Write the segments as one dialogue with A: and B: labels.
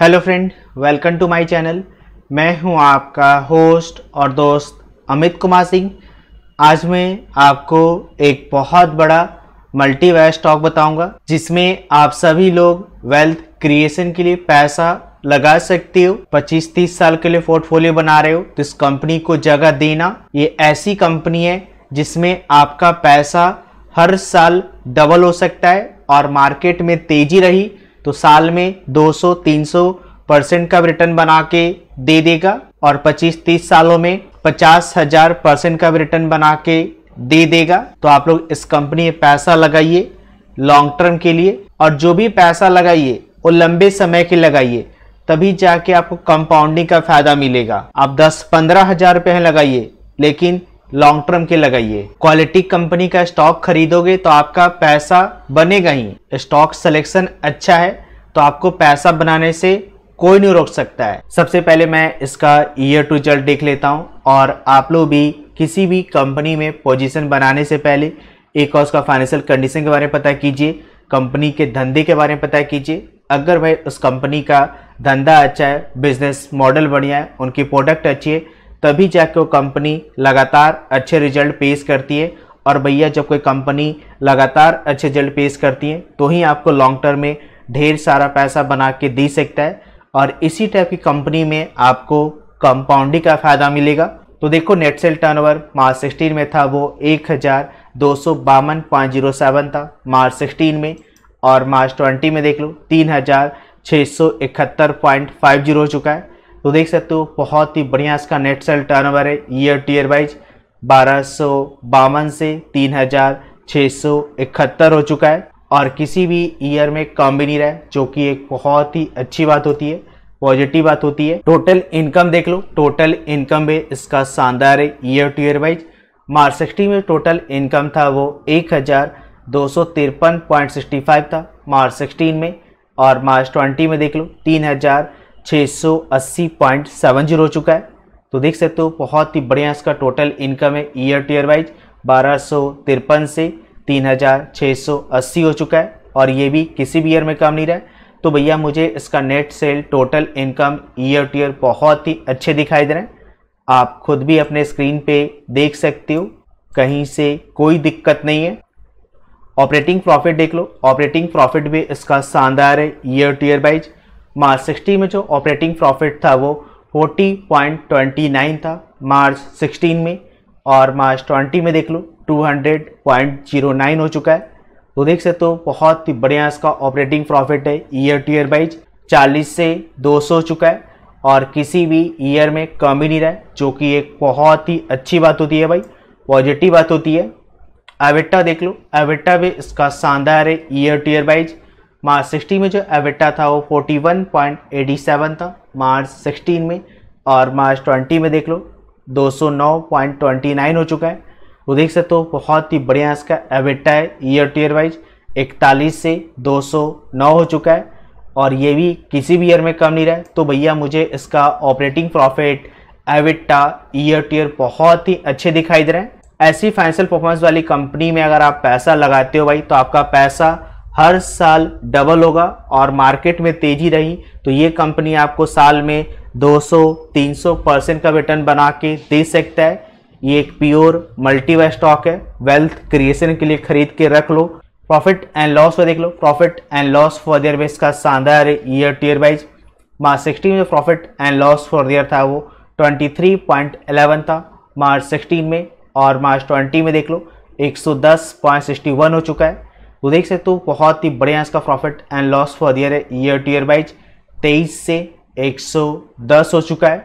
A: hello friend welcome to my channel मैं हूं आपका होस्ट और दोस्त अमित कुमार सिंह आज मैं आपको एक बहुत बड़ा मल्टीवेयर स्टॉक बताऊंगा जिसमें आप सभी लोग वेल्थ क्रिएशन के लिए पैसा लगा सकते हो 25-30 साल के लिए पोर्टफोलियो बना रहे हो तो इस कंपनी को जगह देना ये ऐसी कंपनी है जिसमें आपका पैसा हर साल डबल हो सकता है और मार्केट में तेजी रही तो साल में 200-300 परसेंट का रिटर्न बना के दे देगा और 25-30 सालों में पचास हजार परसेंट का रिटर्न बना के दे देगा तो आप लोग इस कंपनी में पैसा लगाइए लॉन्ग टर्म के लिए और जो भी पैसा लगाइए वो लंबे समय के लगाइए तभी जाके आपको कंपाउंडिंग का फायदा मिलेगा आप दस पंद्रह हजार रुपये लगाइए लेकिन लॉन्ग टर्म के लगाइए क्वालिटी कंपनी का स्टॉक खरीदोगे तो आपका पैसा बनेगा ही स्टॉक सिलेक्शन अच्छा है तो आपको पैसा बनाने से कोई नहीं रोक सकता है सबसे पहले मैं इसका ईयर टू रिजल्ट देख लेता हूँ और आप लोग भी किसी भी कंपनी में पोजीशन बनाने से पहले एक और उसका फाइनेंशियल कंडीशन के बारे में पता कीजिए कंपनी के धंधे के बारे में पता कीजिए अगर भाई उस कंपनी का धंधा अच्छा है बिजनेस मॉडल बढ़िया है उनकी प्रोडक्ट अच्छी है तभी जाके वो कंपनी लगातार अच्छे रिजल्ट पेश करती है और भैया जब कोई कंपनी लगातार अच्छे रिजल्ट पेश करती है तो ही आपको लॉन्ग टर्म में ढेर सारा पैसा बना के दे सकता है और इसी टाइप की कंपनी में आपको कंपाउंडिंग का फ़ायदा मिलेगा तो देखो net sale turnover March sixteen में था वो एक हज़ार दो सौ बावन पॉइंट जीरो सेवन था मार्च सिक्सटीन में और मार्च ट्वेंटी में देख लो तीन हज़ार छः सौ इकहत्तर पॉइंट फाइव जीरो हो चुका है तो देख सकते हो बहुत ही बढ़िया इसका नेट सेल टर्नओवर है ईयर टीयर वाइज बारह से तीन हो चुका है और किसी भी ईयर में कम भी नहीं रहा है जो कि एक बहुत ही अच्छी बात होती है पॉजिटिव बात होती है टोटल इनकम देख लो टोटल इनकम भी इसका शानदार है year to year wise March sixty में टोटल इनकम था वो एक हज़ार दो सौ तिरपन पॉइंट सिक्सटी फाइव था मार्च सिक्सटीन में और मार्च ट्वेंटी में देख लो तीन हज़ार 680.70 हो चुका है तो देख सकते हो बहुत ही बढ़िया इसका टोटल इनकम है ईयर टू ईयर वाइज बारह से 3680 हो चुका है और ये भी किसी भी ईयर में कम नहीं रहा है तो भैया मुझे इसका net sale total income year to year बहुत ही अच्छे दिखाई दे रहे हैं आप खुद भी अपने स्क्रीन पे देख सकते हो कहीं से कोई दिक्कत नहीं है ऑपरेटिंग प्रॉफिट देख लो ऑपरेटिंग प्रॉफिट भी इसका शानदार है year to year wise March 60 में जो ऑपरेटिंग प्रॉफिट था वो 40.29 था मार्च 16 में और मार्च 20 में देख लो 200.09 हो चुका है तो देख सकते हो बहुत ही बढ़िया इसका ऑपरेटिंग प्रॉफिट है ईयर टू ईयर वाइज 40 से 200 हो चुका है और किसी भी ईयर में कम ही नहीं रहा जो कि एक बहुत ही अच्छी बात होती है भाई पॉजिटिव बात होती है एविटा देख लो एविटा भी इसका शानदार है year to year wise March sixteen में जो एविटा था वो forty one point eighty seven था मार्च सिक्सटीन में और मार्च ट्वेंटी में देख लो दो सौ नौ पॉइंट ट्वेंटी नाइन हो चुका है तो देख सकते हो बहुत ही बढ़िया इसका एविटा है ईयर टू ईयर वाइज इकतालीस से दो सौ नौ हो चुका है और ये भी किसी भी ईयर में कम नहीं रहा तो भैया मुझे इसका operating profit EBITDA year to year बहुत ही अच्छे दिखाई दे रहे हैं ऐसी फाइनेंशियल परफॉर्मेंस वाली कंपनी में अगर आप पैसा लगाते हो भाई तो आपका पैसा हर साल डबल होगा और मार्केट में तेजी रही तो ये कंपनी आपको साल में 200-300 परसेंट का रिटर्न बना के दे सकता है ये एक प्योर मल्टी स्टॉक है वेल्थ क्रिएशन के लिए खरीद के रख लो प्रॉफिट एंड लॉस को देख लो profit and loss for the year base का शानदार year to year wise March sixteen में profit and loss for the year था वो 23.11 था मार्च सिक्सटीन में और मार्च ट्वेंटी में देख लो 110.61 हो चुका है तो देख सकते हो बहुत ही बढ़िया इसका profit and loss for year है ईयर टू ईयर वाइज तेईस से 110 हो चुका है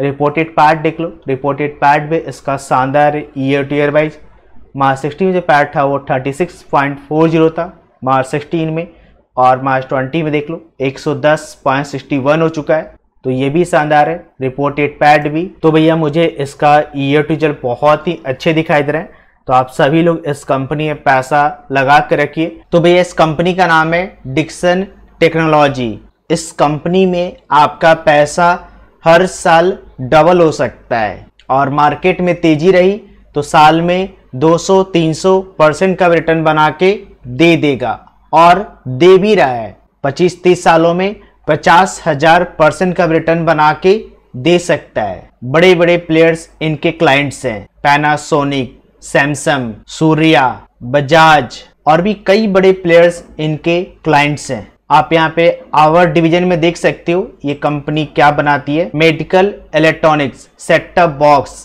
A: रिपोर्टेड पैड देख लो रिपोर्टेड पैड भी इसका शानदार year to year wise March sixteen में जो पैड था वो 36.40 था मार्च सिक्सटीन में और मार्च ट्वेंटी में देख लो 110.61 हो चुका है तो ये भी शानदार है रिपोर्टेड पैड भी तो भैया मुझे इसका ईयर टू ईयर बहुत ही अच्छे दिखाई दे रहे हैं तो आप सभी लोग इस कंपनी में पैसा लगा के रखिए तो भैया इस कंपनी का नाम है डिक्सन टेक्नोलॉजी इस कंपनी में आपका पैसा हर साल डबल हो सकता है और मार्केट में तेजी रही तो साल में 200-300 परसेंट का रिटर्न बना के दे देगा और दे भी रहा है 25-30 सालों में पचास हजार परसेंट का रिटर्न बना के दे सकता है बड़े बड़े प्लेयर्स इनके क्लाइंट्स हैं पैनासोनिक सैमसंग सूर्या बजाज और भी कई बड़े प्लेयर्स इनके क्लाइंट्स हैं आप यहाँ पे आवर डिवीजन में देख सकते हो ये कंपनी क्या बनाती है medical electronics setup box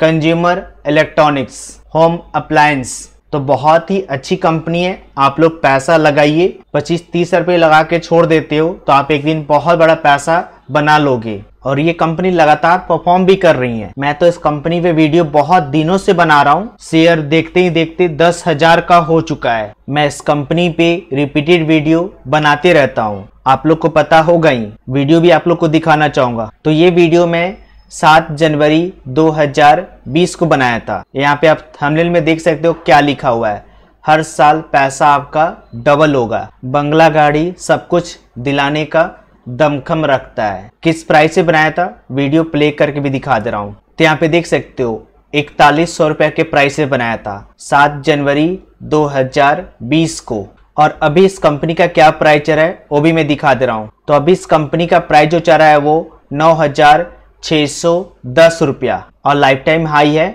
A: consumer electronics home appliance तो बहुत ही अच्छी कंपनी है आप लोग पैसा लगाइए पच्चीस तीस रुपए लगा के छोड़ देते हो तो आप एक दिन बहुत बड़ा पैसा बना लोगे और ये कंपनी लगातार परफॉर्म भी कर रही है मैं तो इस कंपनी पे वीडियो बहुत दिनों से बना रहा हूँ शेयर देखते ही देखते दस हजार का हो चुका है मैं इस कंपनी पे रिपीटेड वीडियो बनाते रहता हूँ आप लोग को पता होगा ही वीडियो भी आप लोग को दिखाना चाहूंगा तो ये वीडियो मैं सात जनवरी 2020 को बनाया था यहाँ पे आप थंबनेल में देख सकते हो क्या लिखा हुआ है हर साल पैसा आपका डबल होगा बंगला गाड़ी सब कुछ दिलाने का दमखम रखता है किस प्राइस से बनाया था वीडियो प्ले करके भी दिखा दे रहा हूँ तो यहाँ पे देख सकते हो इकतालीस सौ रुपये के प्राइस से बनाया था सात जनवरी 2020 को और अभी इस कंपनी का क्या प्राइस चल रहा है वो भी मैं दिखा दे रहा हूँ तो अभी इस कंपनी का प्राइस जो चल रहा है वो नौ हजार छः सौ दस रुपया और लाइफ टाइम हाई है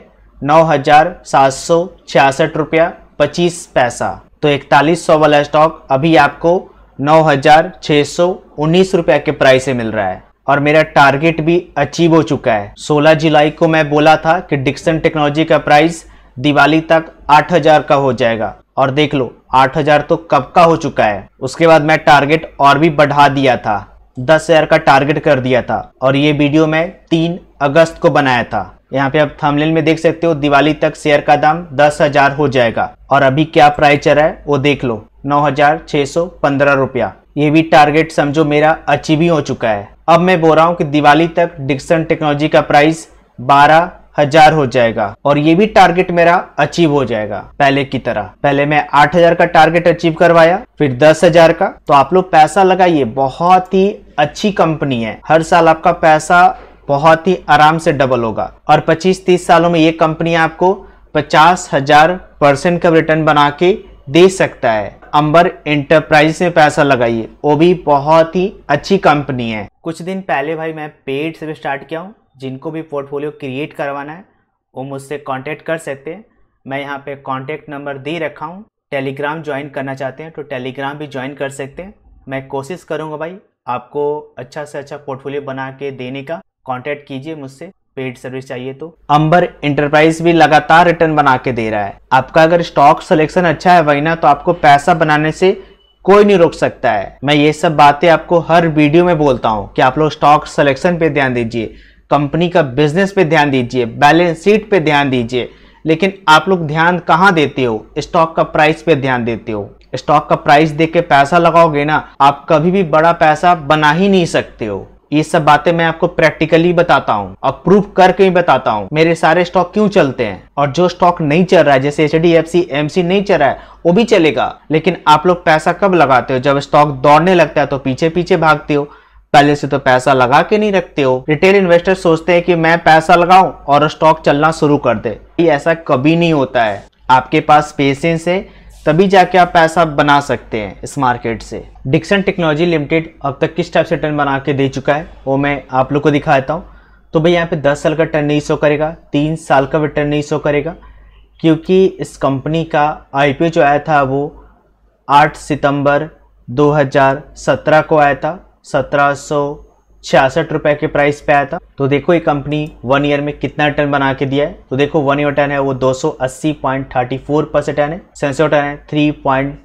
A: नौ हजार सात सौ छियासठ रुपया पच्चीस पैसा तो इकतालीस सौ वाला स्टॉक अभी आपको नौ हज़ार सौ उन्नीस के प्राइस से मिल रहा है और मेरा टारगेट भी अचीव हो चुका है 16 जुलाई को मैं बोला था कि डिक्सन टेक्नोलॉजी का प्राइस दिवाली तक 8000 का हो जाएगा और देख लो 8000 तो कब का हो चुका है उसके बाद मैं टारगेट और भी बढ़ा दिया था 10000 का टारगेट कर दिया था और ये वीडियो मैं 3 अगस्त को बनाया था यहाँ पे आप थमलेन में देख सकते हो दिवाली तक शेयर का दाम दस हजार हो जाएगा और अभी क्या प्राइस चल रहा है वो देख लो नौ हजार छह सौ पंद्रह रुपया ये भी टारगेट समझो मेरा अचीव ही हो चुका है अब मैं बोल रहा हूँ कि दिवाली तक डिक्सन टेक्नोलॉजी का प्राइस बारह हजार हो जाएगा और ये भी टारगेट मेरा अचीव हो जाएगा पहले की तरह पहले मैं आठ हजार का टारगेट अचीव करवाया फिर दस हजार का तो आप लोग पैसा लगाइए बहुत ही अच्छी कंपनी है हर साल आपका पैसा बहुत ही आराम से डबल होगा और 25-30 सालों में ये कंपनी आपको पचास हजार परसेंट का रिटर्न बना के दे सकता है अंबर इंटरप्राइज में पैसा लगाइए वो भी बहुत ही अच्छी कंपनी है कुछ दिन पहले भाई मैं पेड से भी स्टार्ट किया हूँ जिनको भी पोर्टफोलियो क्रिएट करवाना है वो मुझसे कॉन्टेक्ट कर सकते हैं मैं यहाँ पे कॉन्टेक्ट नंबर दे रखा हूँ टेलीग्राम ज्वाइन करना चाहते हैं तो टेलीग्राम भी ज्वाइन कर सकते हैं मैं कोशिश करूँगा भाई आपको अच्छा से अच्छा पोर्टफोलियो बना के देने का कॉन्टेक्ट कीजिए मुझसे पेड सर्विस चाहिए तो अंबर इंटरप्राइज भी लगातार रिटर्न बना के दे रहा है आपका अगर स्टॉक सिलेक्शन अच्छा है वही ना तो आपको पैसा बनाने से कोई नहीं रोक सकता है मैं ये सब बातें आपको हर वीडियो में बोलता हूँ कि आप लोग स्टॉक सिलेक्शन पे ध्यान दीजिए कंपनी का बिजनेस पे ध्यान दीजिए बैलेंस शीट पे ध्यान दीजिए लेकिन आप लोग ध्यान कहाँ देते हो स्टॉक का प्राइस पे ध्यान देते हो स्टॉक का प्राइस देके पैसा लगाओगे ना आप कभी भी बड़ा पैसा बना ही नहीं सकते हो ये सब बातें मैं आपको प्रैक्टिकली बताता हूँ और प्रूफ करके ही बताता हूँ मेरे सारे स्टॉक क्यों चलते हैं और जो स्टॉक नहीं चल रहा है जैसे H D F C M C नहीं चल रहा है वो भी चलेगा लेकिन आप लोग पैसा कब लगाते हो जब स्टॉक दौड़ने लगता है तो पीछे पीछे भागते हो पहले से तो पैसा लगा के नहीं रखते हो रिटेल इन्वेस्टर सोचते हैं कि मैं पैसा लगाऊं और स्टॉक चलना शुरू कर दे ऐसा कभी नहीं होता है आपके पास पेशेंस है तभी जाके आप पैसा बना सकते हैं इस मार्केट से डिक्सन टेक्नोलॉजी लिमिटेड अब तक किस टाइप से टर्न बना के दे चुका है वो मैं आप लोग को दिखा देता हूँ तो भाई यहाँ पे 10 साल का टर्न नहीं शो करेगा तीन साल का भी टर्न नहीं शो करेगा क्योंकि इस कंपनी का आई जो आया था वो 8 सितंबर 2017 को आया था सत्रह छियासठ रुपए के प्राइस पे आया था तो देखो ये कंपनी वन ईयर में कितना रिटर्न बना के दिया है तो देखो वन ईयर टर्न है वो 280.34 परसेंट है थ्री टर्न है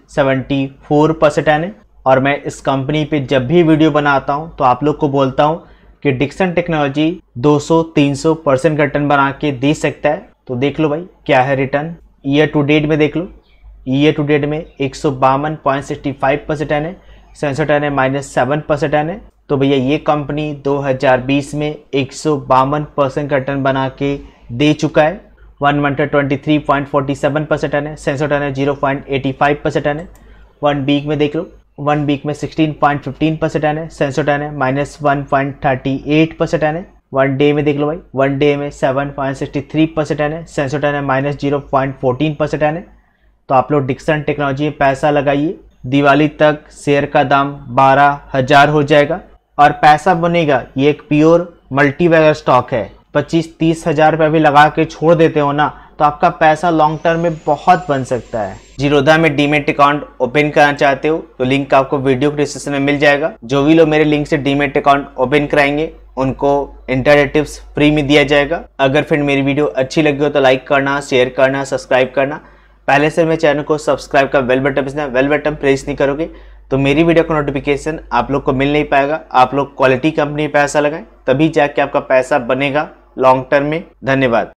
A: 3.74 परसेंट है और मैं इस कंपनी पे जब भी वीडियो बनाता हूँ तो आप लोग को बोलता हूँ कि डिक्सन टेक्नोलॉजी 200-300 परसेंट का रिटर्न बना के दे सकता है तो देख लो भाई क्या है रिटर्न ईयर टू डेट में देख लो ईयर टू डेट में एक सौ बावन पॉइंट सिक्सटी फाइव परसेंट है सेंसर टर्न है माइनस सेवन परसेंट है तो भैया ये कंपनी 2020 में एक परसेंट का टर्न बना के दे चुका है one month twenty three point forty seven percent return है सेंसो टन है zero point eighty five percent return है वन वीक में देख लो वन वीक में sixteen point fifteen percent return है सेंसो टन है minus one point thirty eight percent return है वन डे में देख लो भाई वन डे में seven point sixty three percent return है सेंसो टन है minus zero point fourteen percent return है तो आप लोग डिक्सन टेक्नोलॉजी में पैसा लगाइए दिवाली तक शेयर का दाम बारह हज़ार हो जाएगा और पैसा बनेगा ये एक प्योर मल्टीबैगर स्टॉक है पच्चीस तीस हजार रुपया भी लगा के छोड़ देते हो ना तो आपका पैसा लॉन्ग टर्म में बहुत बन सकता है जीरोधा में डीमेट अकाउंट ओपन करना चाहते हो तो लिंक आपको वीडियो डिस्क्रिप्शन में मिल जाएगा जो भी लोग मेरे लिंक से डीमेट अकाउंट ओपन कराएंगे उनको इंटरनेट टिप्स फ्री में दिया जाएगा अगर फिर मेरी वीडियो अच्छी लगी हो तो लाइक करना शेयर करना सब्सक्राइब करना पहले से मेरे चैनल को सब्सक्राइब का well button press bell button press नहीं करोगे तो मेरी वीडियो का नोटिफिकेशन आप लोग को मिल नहीं पाएगा आप लोग क्वालिटी कंपनी पैसा लगाएं तभी जाके आपका पैसा बनेगा लॉन्ग टर्म में धन्यवाद